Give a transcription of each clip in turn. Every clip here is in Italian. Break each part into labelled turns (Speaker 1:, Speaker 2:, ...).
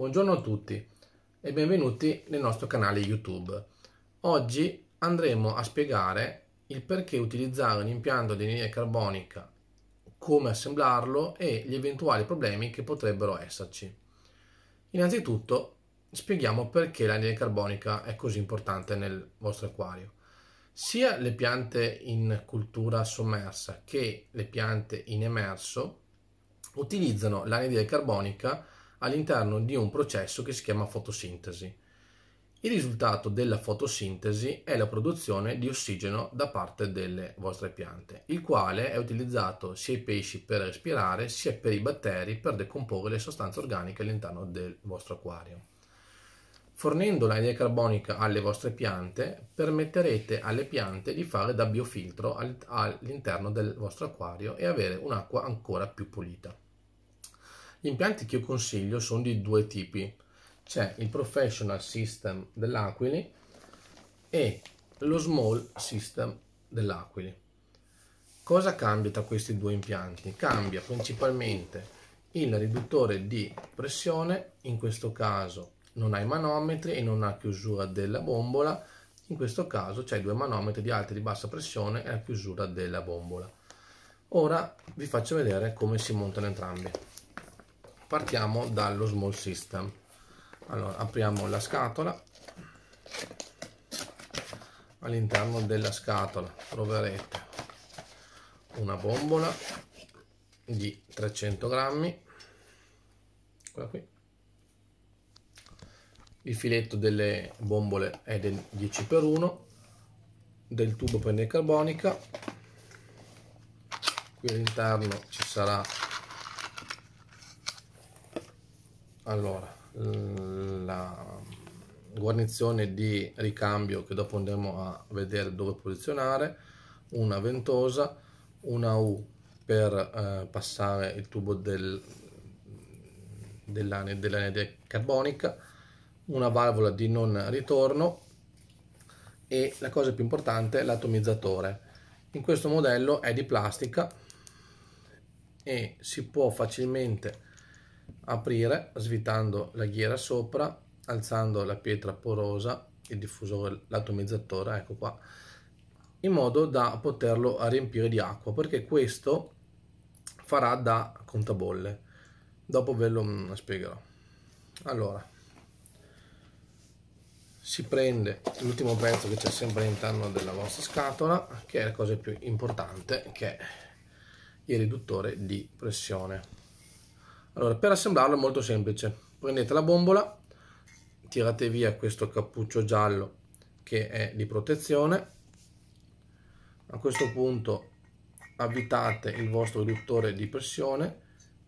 Speaker 1: Buongiorno a tutti e benvenuti nel nostro canale YouTube. Oggi andremo a spiegare il perché utilizzare un impianto di linea carbonica, come assemblarlo e gli eventuali problemi che potrebbero esserci. Innanzitutto spieghiamo perché la linea carbonica è così importante nel vostro acquario. Sia le piante in cultura sommersa che le piante in emerso utilizzano l'anidride carbonica all'interno di un processo che si chiama fotosintesi. Il risultato della fotosintesi è la produzione di ossigeno da parte delle vostre piante, il quale è utilizzato sia i pesci per respirare, sia per i batteri per decomporre le sostanze organiche all'interno del vostro acquario. Fornendo l'anidride carbonica alle vostre piante, permetterete alle piante di fare da biofiltro all'interno del vostro acquario e avere un'acqua ancora più pulita. Gli impianti che io consiglio sono di due tipi. C'è il Professional System dell'Aquili e lo Small System dell'Aquili. Cosa cambia tra questi due impianti? Cambia principalmente il riduttore di pressione, in questo caso non hai manometri e non ha chiusura della bombola, in questo caso c'è due manometri di alta e di bassa pressione e la chiusura della bombola. Ora vi faccio vedere come si montano entrambi partiamo dallo small system allora apriamo la scatola all'interno della scatola troverete una bombola di 300 grammi quella qui il filetto delle bombole è del 10x1 del tubo pendecarbonica qui all'interno ci sarà Allora, la guarnizione di ricambio che dopo andremo a vedere dove posizionare, una ventosa, una U per eh, passare il tubo del, dell'anide dell carbonica, una valvola di non ritorno e la cosa più importante l'atomizzatore. In questo modello è di plastica e si può facilmente aprire svitando la ghiera sopra, alzando la pietra porosa, il diffusore, l'atomizzatore, ecco qua, in modo da poterlo riempire di acqua, perché questo farà da contabolle. Dopo ve lo mm, spiegherò. Allora, si prende l'ultimo pezzo che c'è sempre all'interno della vostra scatola, che è la cosa più importante, che è il riduttore di pressione allora, per assemblarlo è molto semplice. Prendete la bombola, tirate via questo cappuccio giallo che è di protezione. A questo punto avvitate il vostro riduttore di pressione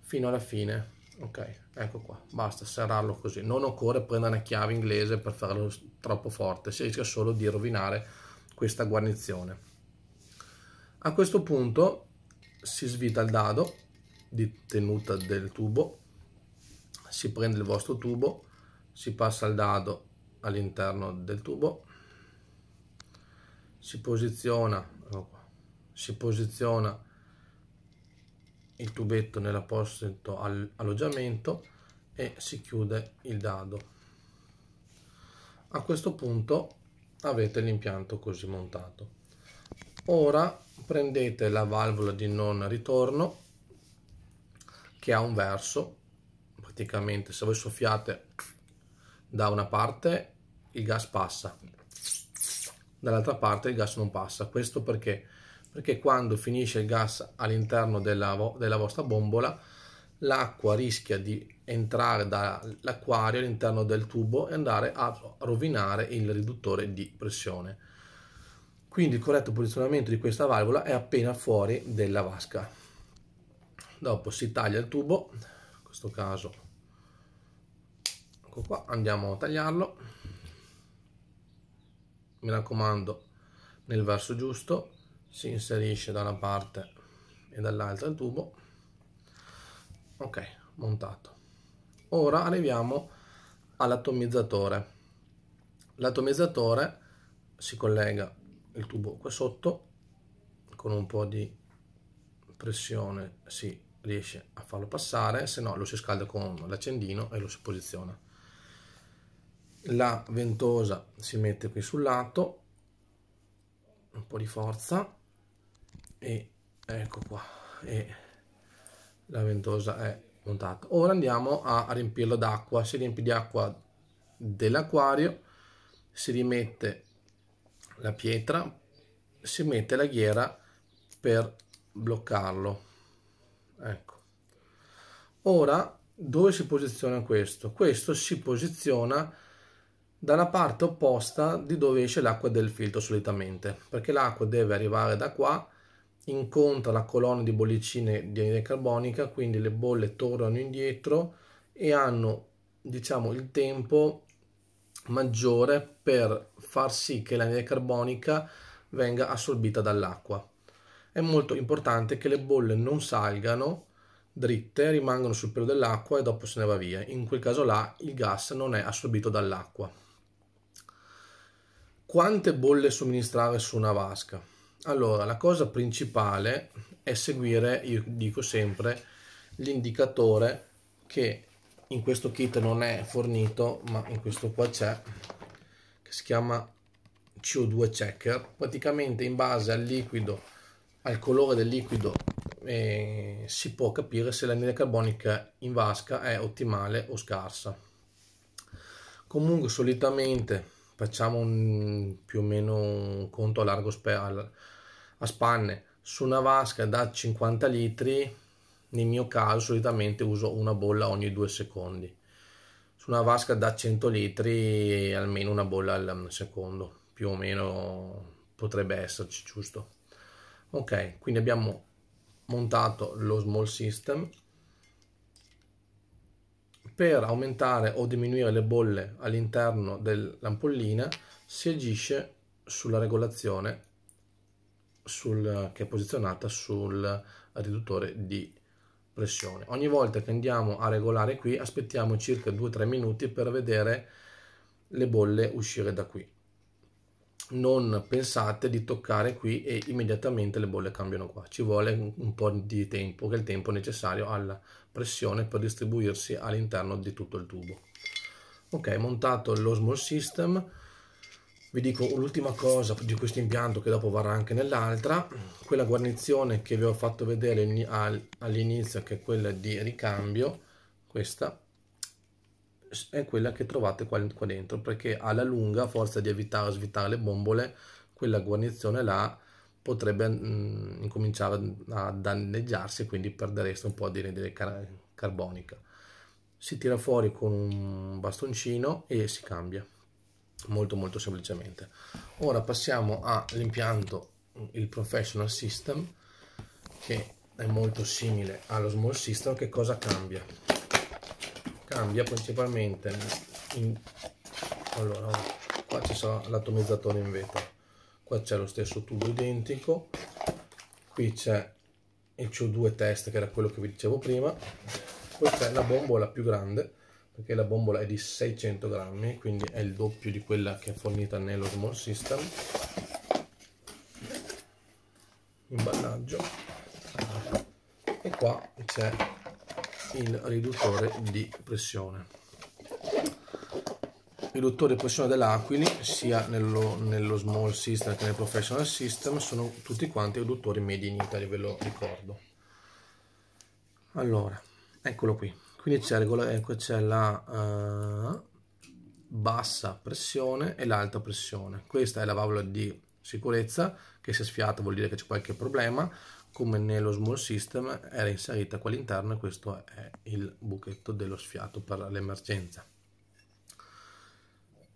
Speaker 1: fino alla fine. Ok, ecco qua, basta serrarlo così. Non occorre prendere una chiave inglese per farlo troppo forte, si rischia solo di rovinare questa guarnizione. A questo punto si svita il dado di tenuta del tubo si prende il vostro tubo si passa il dado all'interno del tubo si posiziona si posiziona il tubetto nell'apposito alloggiamento e si chiude il dado a questo punto avete l'impianto così montato ora prendete la valvola di non ritorno che ha un verso, praticamente se voi soffiate da una parte il gas passa, dall'altra parte il gas non passa. Questo perché? Perché quando finisce il gas all'interno della, vo della vostra bombola, l'acqua rischia di entrare dall'acquario all'interno del tubo e andare a rovinare il riduttore di pressione. Quindi il corretto posizionamento di questa valvola è appena fuori della vasca dopo si taglia il tubo in questo caso ecco qua andiamo a tagliarlo mi raccomando nel verso giusto si inserisce da una parte e dall'altra il tubo ok montato ora arriviamo all'atomizzatore l'atomizzatore si collega il tubo qua sotto con un po' di pressione si riesce a farlo passare, se no lo si scalda con l'accendino e lo si posiziona. La ventosa si mette qui sul lato, un po' di forza e ecco qua, e la ventosa è montata. Ora andiamo a riempirlo d'acqua, si riempie di acqua dell'acquario, si rimette la pietra, si mette la ghiera per bloccarlo Ecco. Ora, dove si posiziona questo? Questo si posiziona dalla parte opposta di dove esce l'acqua del filtro solitamente, perché l'acqua deve arrivare da qua, incontra la colonna di bollicine di anidride carbonica, quindi le bolle tornano indietro e hanno, diciamo, il tempo maggiore per far sì che l'anidride carbonica venga assorbita dall'acqua è molto importante che le bolle non salgano dritte, rimangono sul pelo dell'acqua e dopo se ne va via. In quel caso là il gas non è assorbito dall'acqua. Quante bolle somministrare su una vasca? Allora, la cosa principale è seguire, io dico sempre, l'indicatore che in questo kit non è fornito, ma in questo qua c'è, che si chiama CO2 checker. Praticamente in base al liquido al colore del liquido eh, si può capire se l'anidride carbonica in vasca è ottimale o scarsa. Comunque solitamente facciamo un, più o meno un conto a largo spe, al, a spanne su una vasca da 50 litri nel mio caso solitamente uso una bolla ogni due secondi su una vasca da 100 litri almeno una bolla al secondo più o meno potrebbe esserci giusto ok quindi abbiamo montato lo small system per aumentare o diminuire le bolle all'interno dell'ampollina si agisce sulla regolazione sul, che è posizionata sul riduttore di pressione. Ogni volta che andiamo a regolare qui aspettiamo circa 2-3 minuti per vedere le bolle uscire da qui non pensate di toccare qui e immediatamente le bolle cambiano qua ci vuole un po' di tempo che è il tempo necessario alla pressione per distribuirsi all'interno di tutto il tubo ok montato lo small system vi dico l'ultima cosa di questo impianto che dopo varrà anche nell'altra quella guarnizione che vi ho fatto vedere all'inizio che è quella di ricambio questa è quella che trovate qua, qua dentro perché alla lunga a forza di evitare o svitare le bombole quella guarnizione là potrebbe mh, mm, incominciare a danneggiarsi e quindi perdereste un po' di rendine car carbonica si tira fuori con un bastoncino e si cambia molto molto semplicemente ora passiamo all'impianto il professional system che è molto simile allo small system che cosa cambia cambia principalmente in... allora qua ci sarà l'atomizzatore in vetro qua c'è lo stesso tubo identico qui c'è il CO2 test che era quello che vi dicevo prima poi c'è la bombola più grande perché la bombola è di 600 grammi quindi è il doppio di quella che è fornita nello small system imballaggio e qua c'è il riduttore di pressione. Riduttore di pressione dell'Aquili, sia nello, nello, small system che nel professional system, sono tutti quanti riduttori made in Italy, ve lo ricordo. Allora, eccolo qui. Quindi c'è, ecco, c'è la uh, bassa pressione e l'alta pressione. Questa è la valvola di sicurezza, che se sfiata vuol dire che c'è qualche problema, come nello small system era inserita qua all'interno e questo è il buchetto dello sfiato per l'emergenza.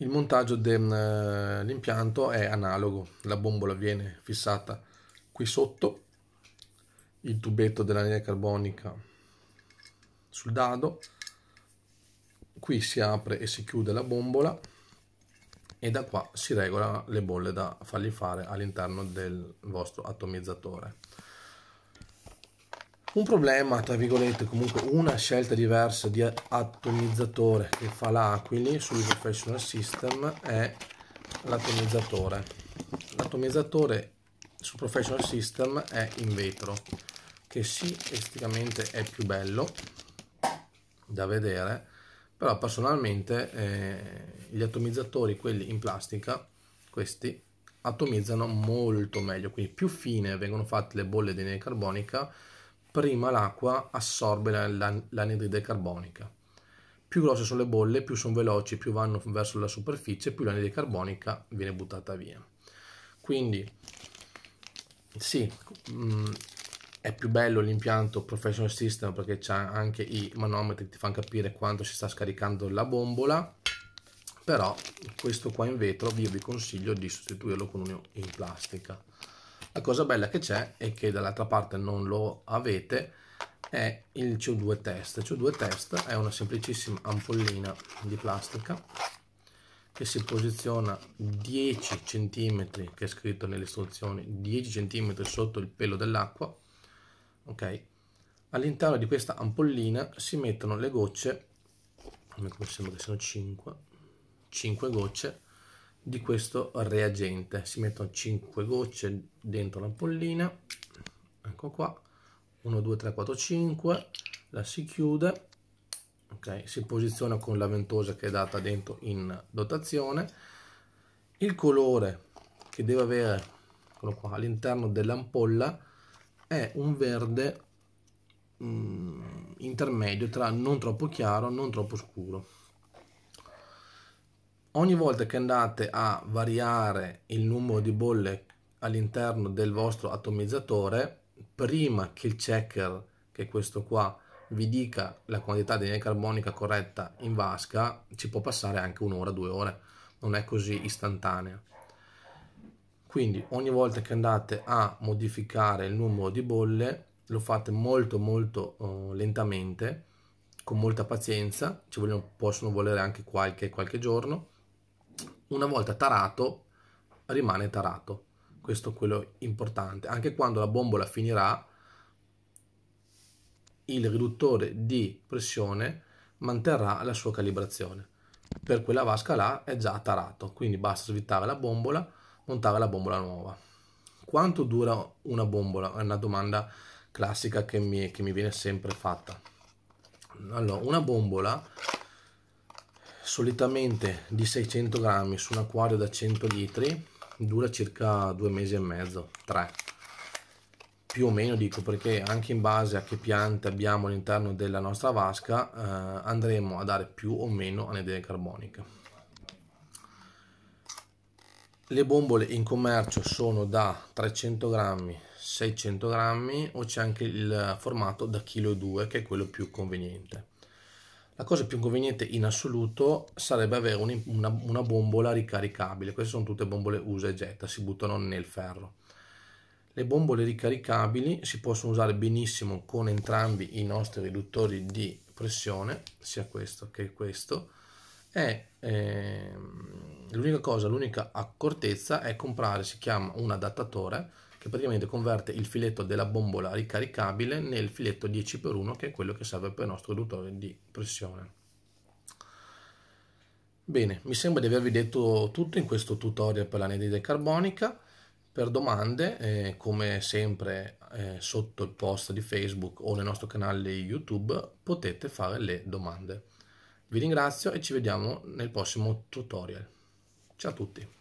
Speaker 1: Il montaggio dell'impianto eh, è analogo, la bombola viene fissata qui sotto, il tubetto della linea carbonica sul dado, qui si apre e si chiude la bombola, e da qua si regola le bolle da fargli fare all'interno del vostro atomizzatore. Un problema, tra virgolette, comunque una scelta diversa di atomizzatore che fa l'Aquili sul Professional System è l'atomizzatore. L'atomizzatore sul Professional System è in vetro, che sì, esteticamente è più bello da vedere, però personalmente eh, gli atomizzatori, quelli in plastica, questi atomizzano molto meglio, quindi più fine vengono fatte le bolle di anidride carbonica, prima l'acqua assorbe l'anidride carbonica. Più grosse sono le bolle, più sono veloci, più vanno verso la superficie, più l'anidride carbonica viene buttata via. Quindi sì, mh, mm, è più bello l'impianto Professional System perché c'ha anche i manometri che ti fanno capire quanto si sta scaricando la bombola però questo qua in vetro io vi consiglio di sostituirlo con uno in plastica la cosa bella che c'è e che dall'altra parte non lo avete è il CO2 test il CO2 test è una semplicissima ampollina di plastica che si posiziona 10 cm che è scritto nelle istruzioni 10 cm sotto il pelo dell'acqua ok? All'interno di questa ampollina si mettono le gocce, come sembra che siano 5, 5 gocce di questo reagente. Si mettono 5 gocce dentro l'ampollina, ecco qua, 1, 2, 3, 4, 5, la si chiude, ok? Si posiziona con la ventosa che è data dentro in dotazione. Il colore che deve avere all'interno dell'ampolla è un verde mh, mm, intermedio tra non troppo chiaro e non troppo scuro. Ogni volta che andate a variare il numero di bolle all'interno del vostro atomizzatore, prima che il checker, che è questo qua, vi dica la quantità di linea carbonica corretta in vasca, ci può passare anche un'ora, due ore, non è così istantanea. Quindi ogni volta che andate a modificare il numero di bolle lo fate molto molto uh, lentamente, con molta pazienza, ci vogliono, possono volere anche qualche, qualche giorno. Una volta tarato rimane tarato, questo è quello importante. Anche quando la bombola finirà, il riduttore di pressione manterrà la sua calibrazione. Per quella vasca là è già tarato, quindi basta svitare la bombola montare la bombola nuova. Quanto dura una bombola? È una domanda classica che mi, che mi viene sempre fatta. Allora, una bombola solitamente di 600 grammi su un acquario da 100 litri dura circa due mesi e mezzo, tre più o meno dico perché anche in base a che piante abbiamo all'interno della nostra vasca eh, andremo a dare più o meno anidride carbonica. Le bombole in commercio sono da 300 grammi, 600 grammi o c'è anche il formato da chilo 2 che è quello più conveniente. La cosa più conveniente in assoluto sarebbe avere un, una, una, bombola ricaricabile. Queste sono tutte bombole usa e getta, si buttano nel ferro. Le bombole ricaricabili si possono usare benissimo con entrambi i nostri riduttori di pressione, sia questo che questo è eh, l'unica cosa, l'unica accortezza è comprare, si chiama un adattatore che praticamente converte il filetto della bombola ricaricabile nel filetto 10x1 che è quello che serve per il nostro riduttore di pressione. Bene, mi sembra di avervi detto tutto in questo tutorial per l'anidride carbonica. Per domande, eh, come sempre eh, sotto il post di Facebook o nel nostro canale YouTube, potete fare le domande. Vi ringrazio e ci vediamo nel prossimo tutorial. Ciao a tutti!